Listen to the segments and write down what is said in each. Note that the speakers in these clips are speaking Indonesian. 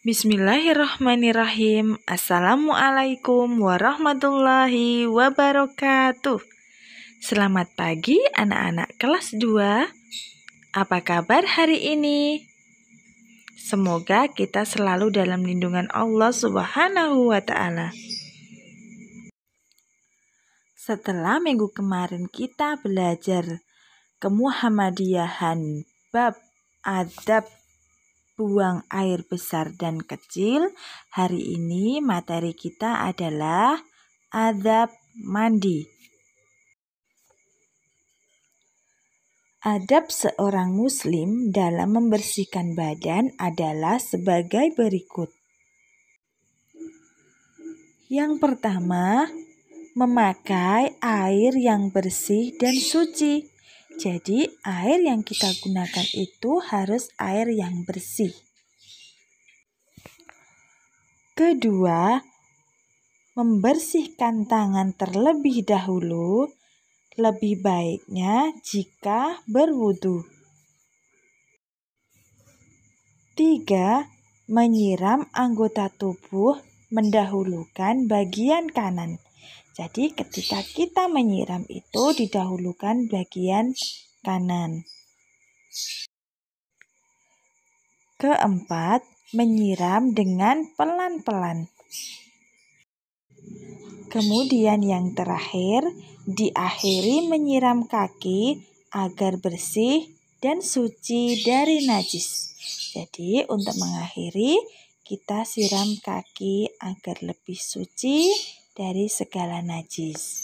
Bismillahirrahmanirrahim. Assalamualaikum warahmatullahi wabarakatuh. Selamat pagi anak-anak kelas 2. Apa kabar hari ini? Semoga kita selalu dalam lindungan Allah Subhanahu wa taala. Setelah minggu kemarin kita belajar kemuhammadiyahan bab adab buang air besar dan kecil. Hari ini materi kita adalah adab mandi. Adab seorang muslim dalam membersihkan badan adalah sebagai berikut. Yang pertama, memakai air yang bersih dan suci. Jadi, air yang kita gunakan itu harus air yang bersih. Kedua, membersihkan tangan terlebih dahulu lebih baiknya jika berwudu. Tiga, Menyiram anggota tubuh mendahulukan bagian kanan. Jadi ketika kita menyiram itu didahulukan bagian kanan. Keempat, menyiram dengan pelan-pelan. Kemudian yang terakhir, diakhiri menyiram kaki agar bersih dan suci dari najis. Jadi untuk mengakhiri, kita siram kaki agar lebih suci dari segala najis.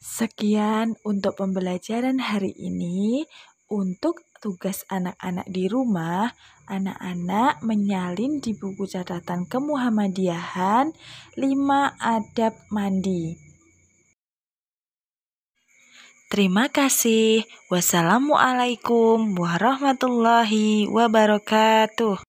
Sekian untuk pembelajaran hari ini. Untuk tugas anak-anak di rumah, anak-anak menyalin di buku catatan kemuhammadiahan 5 adab mandi. Terima kasih. Wassalamualaikum warahmatullahi wabarakatuh.